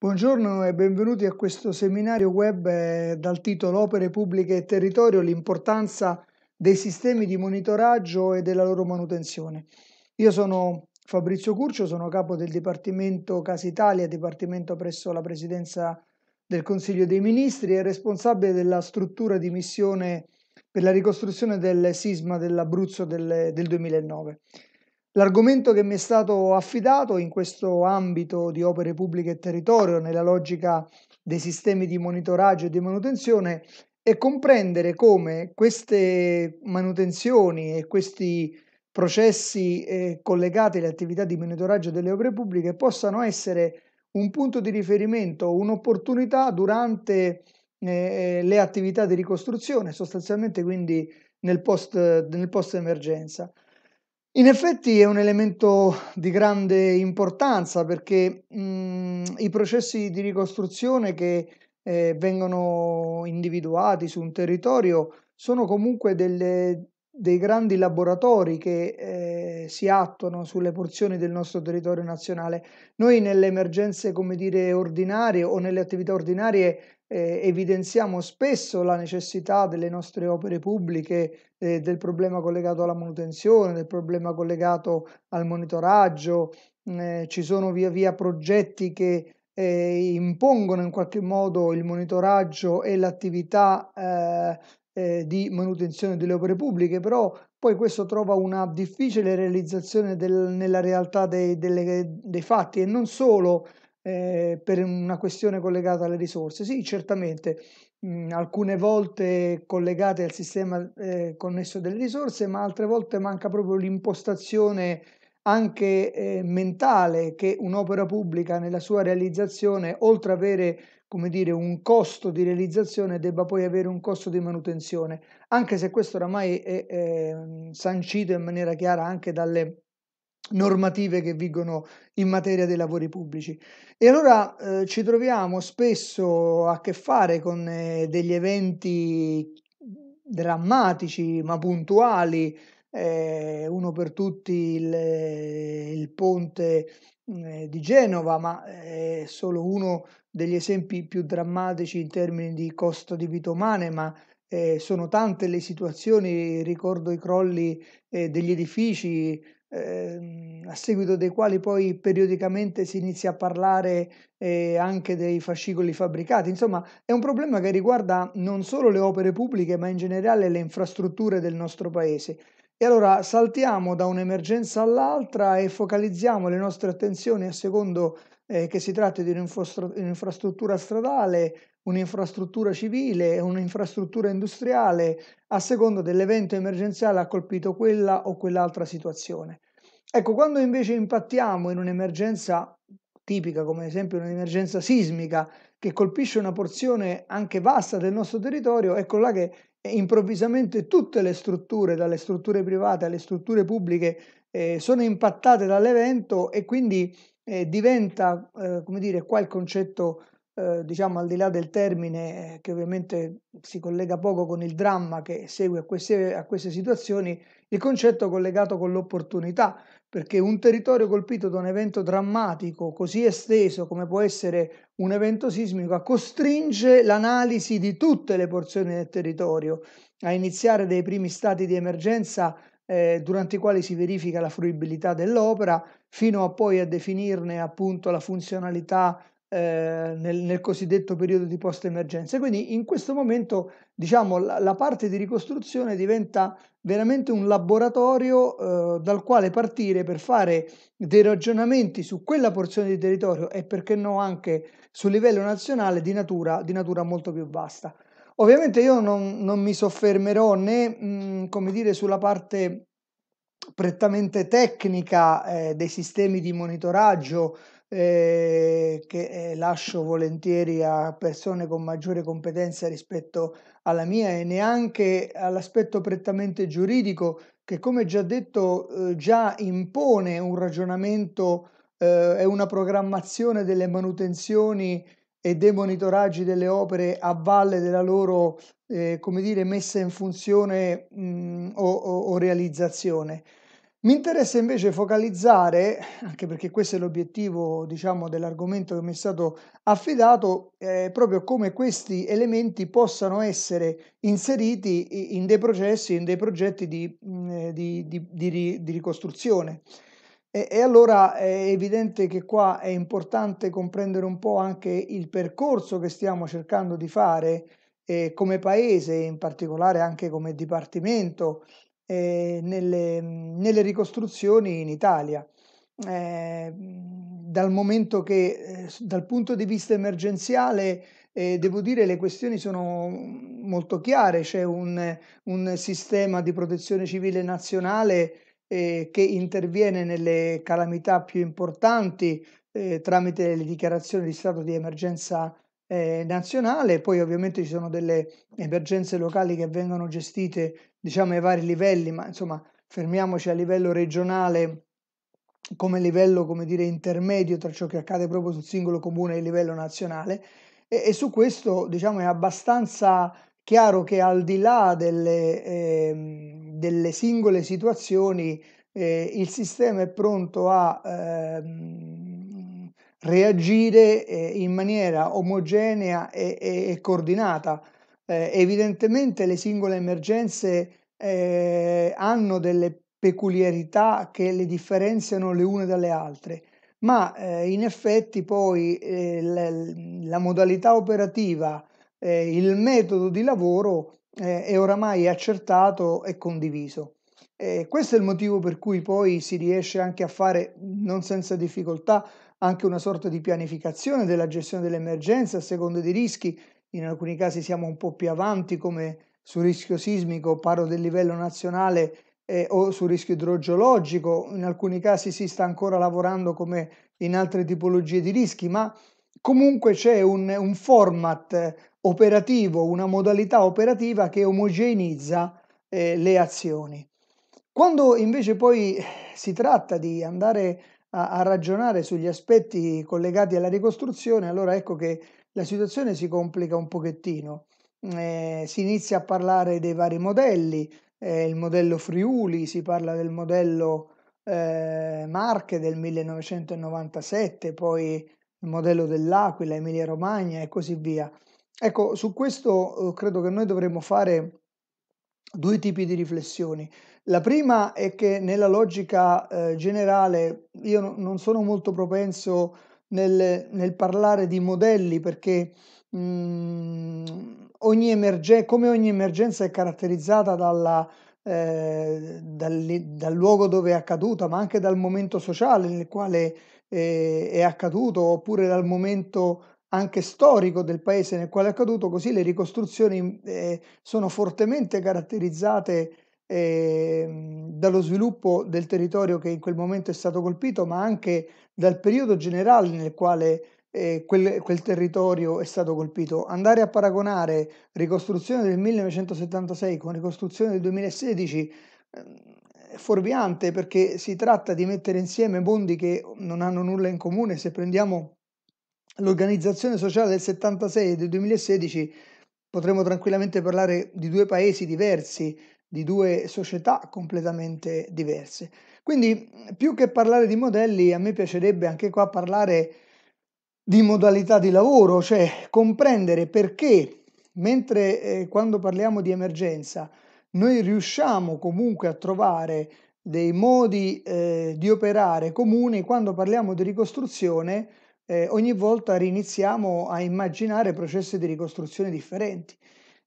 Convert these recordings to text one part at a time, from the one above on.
Buongiorno e benvenuti a questo seminario web eh, dal titolo Opere pubbliche e territorio, l'importanza dei sistemi di monitoraggio e della loro manutenzione. Io sono Fabrizio Curcio, sono capo del Dipartimento Casa Italia, dipartimento presso la Presidenza del Consiglio dei Ministri e responsabile della struttura di missione per la ricostruzione del sisma dell'Abruzzo del, del 2009. L'argomento che mi è stato affidato in questo ambito di opere pubbliche e territorio, nella logica dei sistemi di monitoraggio e di manutenzione, è comprendere come queste manutenzioni e questi processi eh, collegati alle attività di monitoraggio delle opere pubbliche possano essere un punto di riferimento, un'opportunità durante eh, eh le attività di ricostruzione, sostanzialmente quindi nel post, nel post emergenza. In effetti è un elemento di grande importanza perché, mhmm, i processi di ricostruzione che, ehm, vengono individuati su un territorio sono comunque delle dei grandi laboratori che eh, si attuano sulle porzioni del nostro territorio nazionale. Noi nelle emergenze, come dire, ordinarie o nelle attività ordinarie eh, evidenziamo spesso la necessità delle nostre opere pubbliche, eh, del problema collegato alla manutenzione, del problema collegato al monitoraggio. Eh, ci sono via via progetti che eh, impongono in qualche modo il monitoraggio e l'attività eh, eh, di manutenzione delle opere pubbliche, però poi questo trova una difficile realizzazione del, nella realtà dei, delle, dei, fatti e non solo eh, per una questione collegata alle risorse. Sì, certamente mh, alcune volte collegate al sistema eh, connesso delle risorse, ma altre volte manca proprio l'impostazione anche eh, mentale che un'opera pubblica nella sua realizzazione, oltre ad avere come dire, un costo di realizzazione debba poi avere un costo di manutenzione, anche se questo oramai è, è mm, sancito in maniera chiara anche dalle normative che vigono in materia dei lavori pubblici. E allora eh, ci troviamo spesso a che fare con eh, degli eventi drammatici ma puntuali, eh, uno per tutti il, eh, il ponte eh, di Genova, ma eh, è solo uno degli esempi più drammatici in termini di costo di vita umane, ma eh, sono tante le situazioni, ricordo i crolli eh, degli edifici, eh, a seguito dei quali poi periodicamente si inizia a parlare eh, anche dei fascicoli fabbricati. Insomma, è un problema che riguarda non solo le opere pubbliche, ma in generale le infrastrutture del nostro paese. E allora saltiamo da un'emergenza all'altra e focalizziamo le nostre attenzioni a secondo eh, che si tratti di un'infrastruttura stradale, un'infrastruttura civile, un'infrastruttura industriale, a seconda dell'evento emergenziale ha colpito quella o quell'altra situazione. Ecco, quando invece impattiamo in un'emergenza tipica, come ad esempio un'emergenza sismica, che colpisce una porzione anche vasta del nostro territorio, ecco là che e improvvisamente tutte le strutture, dalle strutture private alle strutture pubbliche, eh, sono impattate dall'evento e quindi eh, diventa, eh, come dire, qua il concetto, eh, diciamo al di là del termine, eh, che ovviamente si collega poco con il dramma che segue a queste, a queste situazioni, il concetto collegato con l'opportunità, perché un territorio colpito da un evento drammatico così esteso come può essere un evento sismico costringe l'analisi di tutte le porzioni del territorio, a iniziare dai primi stati di emergenza eh, durante i quali si verifica la fruibilità dell'opera, fino a poi a definirne appunto la funzionalità eh, nel, nel, cosiddetto periodo di post-emergenza. Quindi in questo momento diciamo, la, la parte di ricostruzione diventa veramente un laboratorio eh, dal quale partire per fare dei ragionamenti su quella porzione di territorio e perché no anche sul livello nazionale di natura, di natura molto più vasta. Ovviamente io non, non mi soffermerò né mh, mm, dire, sulla parte prettamente tecnica eh, dei sistemi di monitoraggio eh, che eh, lascio volentieri a persone con maggiore competenza rispetto alla mia e neanche all'aspetto prettamente giuridico che come già detto eh, già impone un ragionamento eh, e una programmazione delle manutenzioni e dei monitoraggi delle opere a valle della loro eh, come dire, messa in funzione mh, o, o, o realizzazione. Mi interessa invece focalizzare, anche perché questo è l'obiettivo diciamo, dell'argomento che mi è stato affidato, eh, proprio come questi elementi possano essere inseriti in dei processi, in dei progetti di, eh, di, di, di ricostruzione. E, e, allora è evidente che qua è importante comprendere un po' anche il percorso che stiamo cercando di fare eh, come paese, in particolare anche come dipartimento, eh, nelle, nelle, ricostruzioni in Italia. Eh, dal momento che eh, dal punto di vista emergenziale eh, devo dire le questioni sono molto chiare, c'è un, un sistema di protezione civile nazionale eh, che interviene nelle calamità più importanti eh, tramite le dichiarazioni di stato di emergenza eh, nazionale, poi ovviamente ci sono delle emergenze locali che vengono gestite diciamo ai vari livelli, ma insomma fermiamoci a livello regionale come livello come dire intermedio tra ciò che accade proprio sul singolo comune e il livello nazionale e, e su questo diciamo è abbastanza Chiaro che al di là delle, eh, delle singole situazioni eh, il sistema è pronto a ehm, eh, reagire in maniera omogenea e, e, e coordinata. Eh, evidentemente le singole emergenze eh, hanno delle peculiarità che le differenziano le une dalle altre, ma eh, in effetti poi la, la modalità operativa eh, il metodo di lavoro eh, è oramai accertato e condiviso. Eh, questo è il motivo per cui poi si riesce anche a fare, non senza difficoltà, anche una sorta di pianificazione della gestione dell'emergenza a seconda dei rischi. In alcuni casi siamo un po' più avanti, come sul rischio sismico, parlo del livello nazionale eh, o sul rischio idrogeologico, in alcuni casi si sta ancora lavorando come in altre tipologie di rischi, ma comunque c'è un, un format operativo, una modalità operativa che omogeneizza eh, le azioni. Quando invece poi si tratta di andare a, a, ragionare sugli aspetti collegati alla ricostruzione, allora ecco che la situazione si complica un pochettino. Eh, si inizia a parlare dei vari modelli, eh, il modello Friuli, si parla del modello eh, Marche del 1997, poi il modello dell'Aquila, Emilia Romagna e così via. Ecco, su questo eh, credo che noi dovremmo fare due tipi di riflessioni. La prima è che nella logica eh, generale io non sono molto propenso nel, nel parlare di modelli perché mh, mm, ogni emergen- come ogni emergenza è caratterizzata dalla, eh, dal, dal, luogo dove è accaduta, ma anche dal momento sociale nel quale eh, è accaduto, oppure dal momento anche storico del paese nel quale è accaduto, così le ricostruzioni mm, eh, sono fortemente caratterizzate eh, dallo sviluppo del territorio che in quel momento è stato colpito, ma anche dal periodo generale nel quale eh, quel, quel, territorio è stato colpito. Andare a paragonare ricostruzione del 1976 con ricostruzione del 2016 ehm, è fuorviante perché si tratta di mettere insieme mondi che non hanno nulla in comune. Se prendiamo l'organizzazione sociale del 76 e del 2016 potremmo tranquillamente parlare di due paesi diversi, di due società completamente diverse. Quindi più che parlare di modelli, a me piacerebbe anche qua parlare di modalità di lavoro, cioè comprendere perché, mentre eh, quando parliamo di emergenza, noi riusciamo comunque a trovare dei modi eh, di operare comuni, quando parliamo di ricostruzione, eh, ogni volta riniziamo a immaginare processi di ricostruzione differenti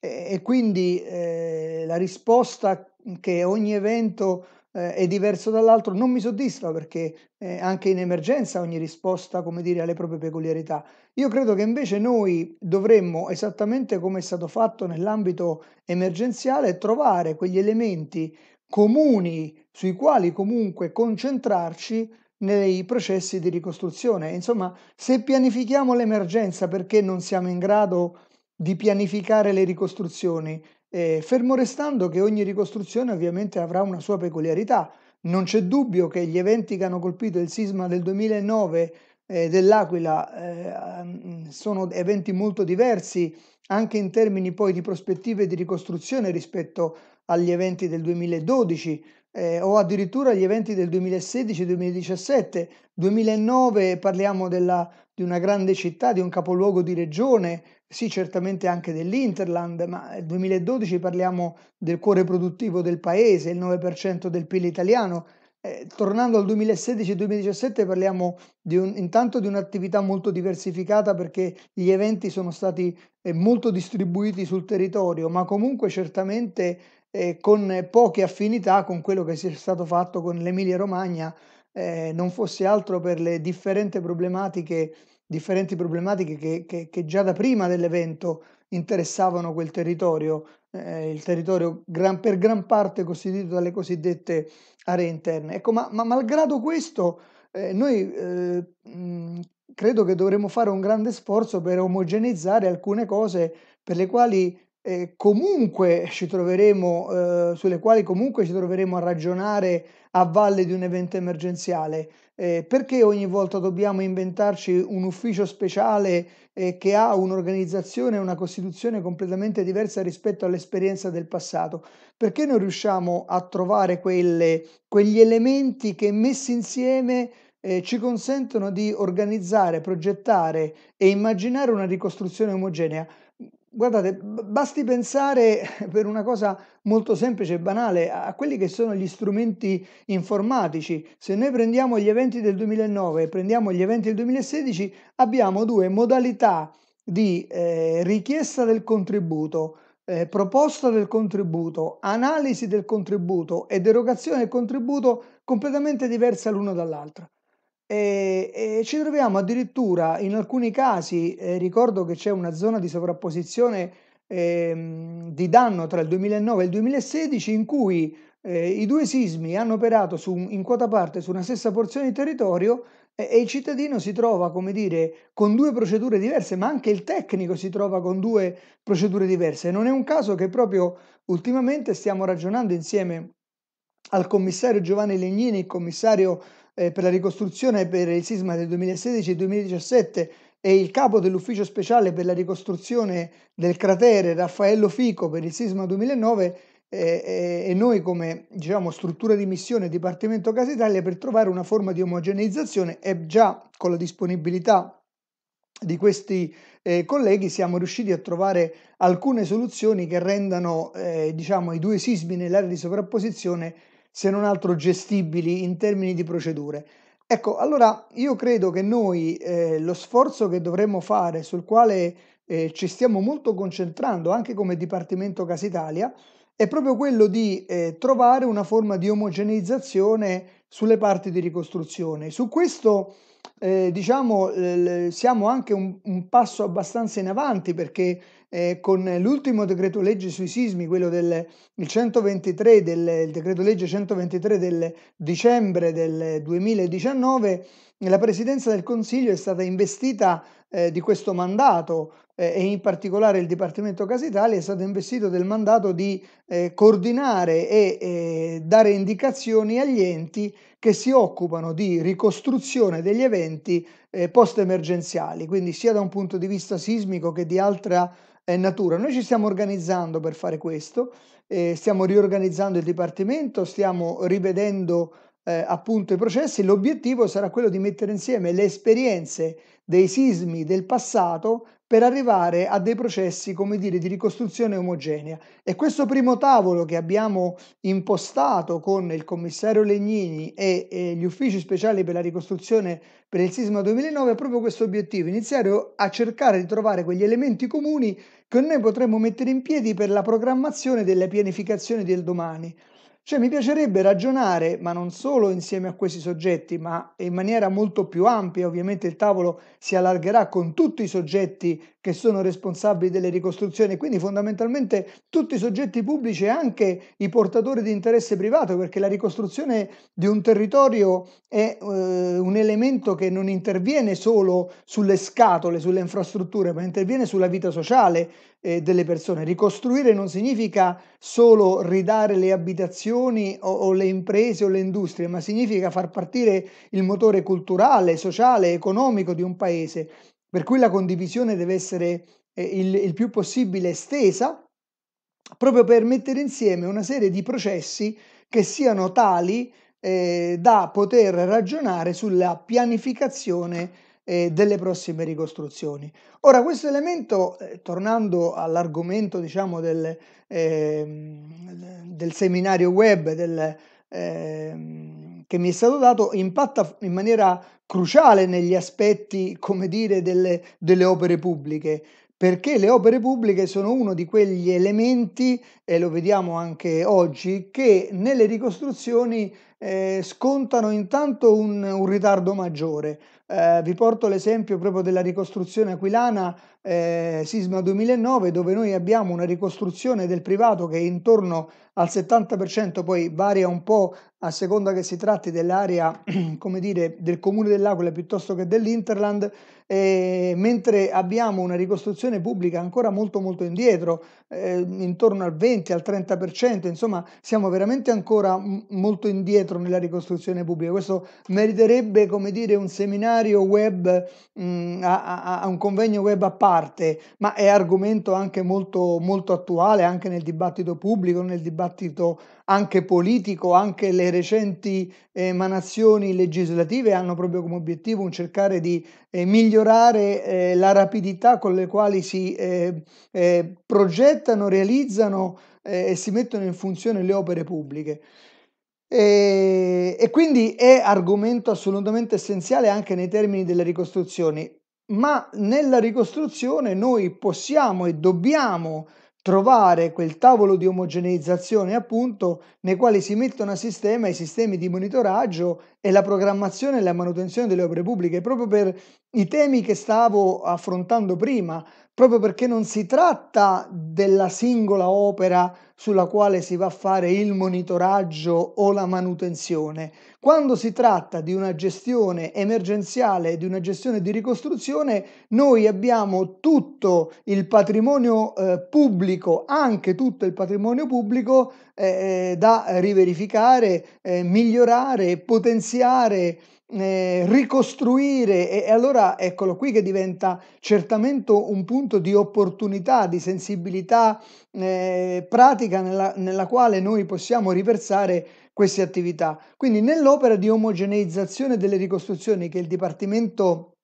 e, e quindi eh, la risposta che ogni evento eh, è diverso dall'altro non mi soddisfa perché eh, anche in emergenza ogni risposta come dire, ha le proprie peculiarità. Io credo che invece noi dovremmo, esattamente come è stato fatto nell'ambito emergenziale, trovare quegli elementi comuni sui quali comunque concentrarci nei processi di ricostruzione. Insomma, se pianifichiamo l'emergenza perché non siamo in grado di pianificare le ricostruzioni, eh, fermo restando che ogni ricostruzione ovviamente avrà una sua peculiarità. Non c'è dubbio che gli eventi che hanno colpito il sisma del 2009 eh, dell'Aquila eh, sono eventi molto diversi anche in termini poi di prospettive di ricostruzione rispetto agli eventi del 2012 eh, o addirittura gli eventi del 2016-2017, 2009 parliamo della, di una grande città, di un capoluogo di regione, sì certamente anche dell'Interland, ma nel 2012 parliamo del cuore produttivo del paese, il 9% del PIL italiano, eh, tornando al 2016-2017 parliamo di un, intanto di un'attività molto diversificata perché gli eventi sono stati eh, molto distribuiti sul territorio, ma comunque certamente eh, con poche affinità con quello che si è stato fatto con l'Emilia Romagna, eh, non fosse altro per le differenti problematiche, differenti problematiche che, che, che, già da prima dell'evento interessavano quel territorio, eh, il territorio gran, per gran parte costituito dalle cosiddette aree interne. Ecco, ma, ma malgrado questo, eh, noi eh, mh, credo che dovremmo fare un grande sforzo per omogeneizzare alcune cose per le quali eh, comunque ci troveremo, eh, sulle quali comunque ci troveremo a ragionare a valle di un evento emergenziale. Eh, perché ogni volta dobbiamo inventarci un ufficio speciale eh, che ha un'organizzazione e una costituzione completamente diversa rispetto all'esperienza del passato? Perché non riusciamo a trovare quelle, quegli elementi che messi insieme eh, ci consentono di organizzare, progettare e immaginare una ricostruzione omogenea. Guardate, basti pensare per una cosa molto semplice e banale a quelli che sono gli strumenti informatici. Se noi prendiamo gli eventi del 2009 e prendiamo gli eventi del 2016, abbiamo due modalità di eh, richiesta del contributo, eh, proposta del contributo, analisi del contributo ed erogazione del contributo completamente diverse l'uno dall'altra. E, e ci troviamo addirittura in alcuni casi, eh, ricordo che c'è una zona di sovrapposizione ehm, di danno tra il 2009 e il 2016 in cui eh, i due sismi hanno operato su, in quota parte su una stessa porzione di territorio e, e il cittadino si trova, come dire, con due procedure diverse, ma anche il tecnico si trova con due procedure diverse. Non è un caso che proprio ultimamente stiamo ragionando insieme al commissario Giovanni Legnini, il commissario eh, per la ricostruzione per il sisma del 2016 e 2017 e il capo dell'ufficio speciale per la ricostruzione del cratere Raffaello Fico per il sisma 2009 eh, eh, e noi come diciamo, struttura di missione Dipartimento Casa Italia per trovare una forma di omogeneizzazione e già con la disponibilità di questi eh, colleghi siamo riusciti a trovare alcune soluzioni che rendano eh, diciamo, i due sismi nell'area di sovrapposizione se non altro gestibili in termini di procedure. Ecco, allora io credo che noi eh, lo sforzo che dovremmo fare, sul quale eh, ci stiamo molto concentrando anche come Dipartimento Casitalia, è proprio quello di eh, trovare una forma di omogeneizzazione sulle parti di ricostruzione. Su questo eh, diciamo, eh, siamo anche un, un, passo abbastanza in avanti perché eh, con l'ultimo decreto legge sui sismi, quello del, 123 del decreto legge 123 del dicembre del 2019, la Presidenza del Consiglio è stata investita eh, di questo mandato eh, e in particolare il Dipartimento Casa Italia è stato investito del mandato di eh, coordinare e eh, dare indicazioni agli enti che si occupano di ricostruzione degli eventi eh, post-emergenziali, quindi sia da un punto di vista sismico che di altra eh, natura. Noi ci stiamo organizzando per fare questo, eh, stiamo riorganizzando il Dipartimento, stiamo rivedendo eh, appunto i processi, l'obiettivo sarà quello di mettere insieme le esperienze dei sismi del passato per arrivare a dei processi, come dire, di ricostruzione omogenea. E questo primo tavolo che abbiamo impostato con il commissario Legnini e, e gli uffici speciali per la ricostruzione per il sisma 2009 è proprio questo obiettivo, iniziare a cercare di trovare quegli elementi comuni che noi potremmo mettere in piedi per la programmazione delle pianificazioni del domani. Cioè mi piacerebbe ragionare, ma non solo insieme a questi soggetti, ma in maniera molto più ampia, ovviamente il tavolo si allargherà con tutti i soggetti che sono responsabili delle ricostruzioni, quindi fondamentalmente tutti i soggetti pubblici e anche i portatori di interesse privato, perché la ricostruzione di un territorio è eh, un elemento che non interviene solo sulle scatole, sulle infrastrutture, ma interviene sulla vita sociale, eh, delle persone. Ricostruire non significa solo ridare le abitazioni o, o le imprese o le industrie, ma significa far partire il motore culturale, sociale, economico di un paese, per cui la condivisione deve essere eh, il, il più possibile estesa, proprio per mettere insieme una serie di processi che siano tali eh, da poter ragionare sulla pianificazione eh, delle prossime ricostruzioni. Ora questo elemento, eh, tornando all'argomento diciamo, del, ehm, del, seminario web del, ehm, che mi è stato dato, impatta in maniera cruciale negli aspetti come dire, delle, delle opere pubbliche perché le opere pubbliche sono uno di quegli elementi, e lo vediamo anche oggi, che nelle ricostruzioni eh, scontano intanto un, un ritardo maggiore. Eh, vi porto l'esempio proprio della ricostruzione aquilana eh, sisma 2009 dove noi abbiamo una ricostruzione del privato che è intorno al 70% poi varia un po' a seconda che si tratti dell'area, come dire, del comune dell'Aquila piuttosto che dell'Interland, eh, mentre abbiamo una ricostruzione pubblica ancora molto molto indietro, eh, intorno al 20 al 30%, insomma siamo veramente ancora molto indietro nella ricostruzione pubblica. Questo meriterebbe, come dire, un seminario web, mh, mm, a, a, a, un convegno web a parte, ma è argomento anche molto, molto attuale anche nel dibattito pubblico, nel dibattito dibattito anche politico, anche le recenti emanazioni legislative hanno proprio come obiettivo un cercare di eh, migliorare eh, la rapidità con le quali si eh, eh progettano, realizzano eh, e si mettono in funzione le opere pubbliche. E, e quindi è argomento assolutamente essenziale anche nei termini delle ricostruzioni, ma nella ricostruzione noi possiamo e dobbiamo trovare quel tavolo di omogeneizzazione appunto nei quali si mettono a sistema i sistemi di monitoraggio e la programmazione e la manutenzione delle opere pubbliche, proprio per i temi che stavo affrontando prima, proprio perché non si tratta della singola opera sulla quale si va a fare il monitoraggio o la manutenzione. Quando si tratta di una gestione emergenziale, di una gestione di ricostruzione, noi abbiamo tutto il patrimonio eh, pubblico, anche tutto il patrimonio pubblico eh, eh, da riverificare, eh, migliorare, potenziare, eh, ricostruire e, e, allora eccolo qui che diventa certamente un punto di opportunità, di sensibilità eh, pratica nella, nella quale noi possiamo riversare queste attività. Quindi nell'opera di omogeneizzazione delle ricostruzioni che il Dipartimento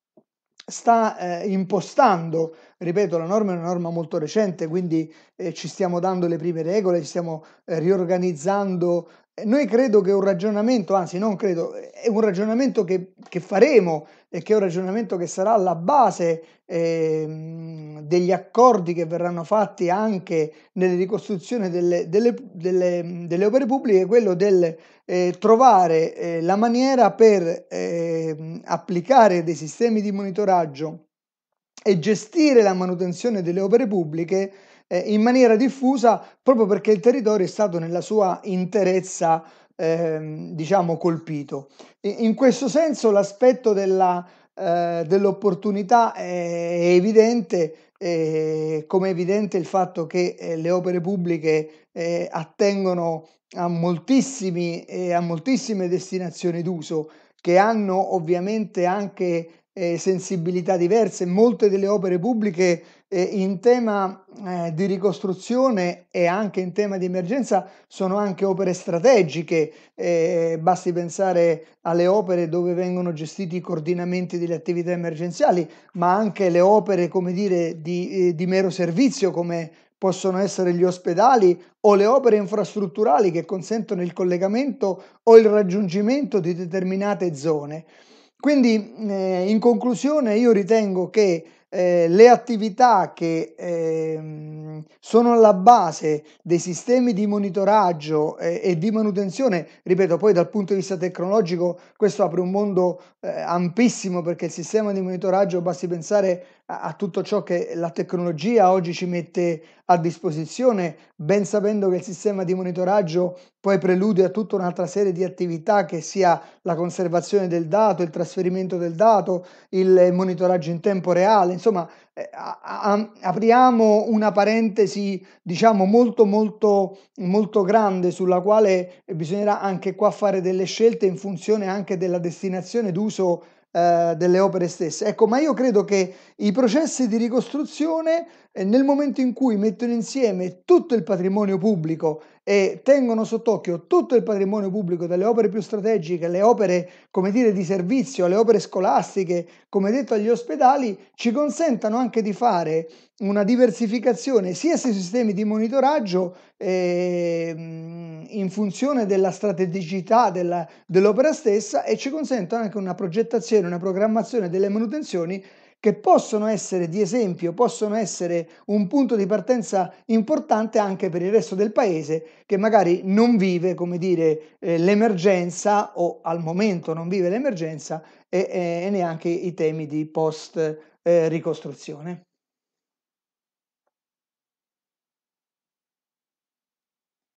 sta eh, impostando, ripeto, la norma è una norma molto recente, quindi eh, ci stiamo dando le prime regole, ci stiamo eh, riorganizzando eh, noi credo che un ragionamento, anzi non credo, è un ragionamento che, che faremo e che è un ragionamento che sarà la base eh, degli accordi che verranno fatti anche nelle ricostruzioni delle, delle, delle, delle opere pubbliche, quello del eh, trovare eh, la maniera per ehm, applicare dei sistemi di monitoraggio e gestire la manutenzione delle opere pubbliche eh, in maniera diffusa proprio perché il territorio è stato nella sua interezza eh, diciamo colpito. In questo senso l'aspetto della, eh, dell'opportunità è evidente, eh, come è evidente il fatto che eh, le opere pubbliche eh, attengono a, eh, a, moltissime destinazioni d'uso che hanno ovviamente anche eh, sensibilità diverse, molte delle opere pubbliche eh, in tema eh, di ricostruzione e anche in tema di emergenza sono anche opere strategiche, eh, basti pensare alle opere dove vengono gestiti i coordinamenti delle attività emergenziali, ma anche le opere, come dire, di, eh, di mero servizio come possono essere gli ospedali o le opere infrastrutturali che consentono il collegamento o il raggiungimento di determinate zone. Quindi eh, in conclusione io ritengo che eh, le attività che eh, sono alla base dei sistemi di monitoraggio eh, e di manutenzione, ripeto, poi dal punto di vista tecnologico questo apre un mondo eh, ampissimo perché il sistema di monitoraggio basti pensare a, tutto ciò che la tecnologia oggi ci mette a disposizione, ben sapendo che il sistema di monitoraggio poi prelude a tutta un'altra serie di attività che sia la conservazione del dato, il trasferimento del dato, il monitoraggio in tempo reale, insomma eh, apriamo una parentesi diciamo molto molto molto grande sulla quale bisognerà anche qua fare delle scelte in funzione anche della destinazione d'uso eh, delle opere stesse. Ecco, ma io credo che i processi di ricostruzione nel momento in cui mettono insieme tutto il patrimonio pubblico e tengono sott'occhio tutto il patrimonio pubblico dalle opere più strategiche, le opere, come dire, di servizio, le opere scolastiche, come detto agli ospedali, ci consentano anche di fare una diversificazione sia sui sistemi di monitoraggio eh, in funzione della strategicità della, dell'opera stessa e ci consentono anche una progettazione, una programmazione delle manutenzioni che possono essere di esempio, possono essere un punto di partenza importante anche per il resto del paese che magari non vive, come dire, eh, l'emergenza o al momento non vive l'emergenza e, e, e neanche i temi di post eh, ricostruzione.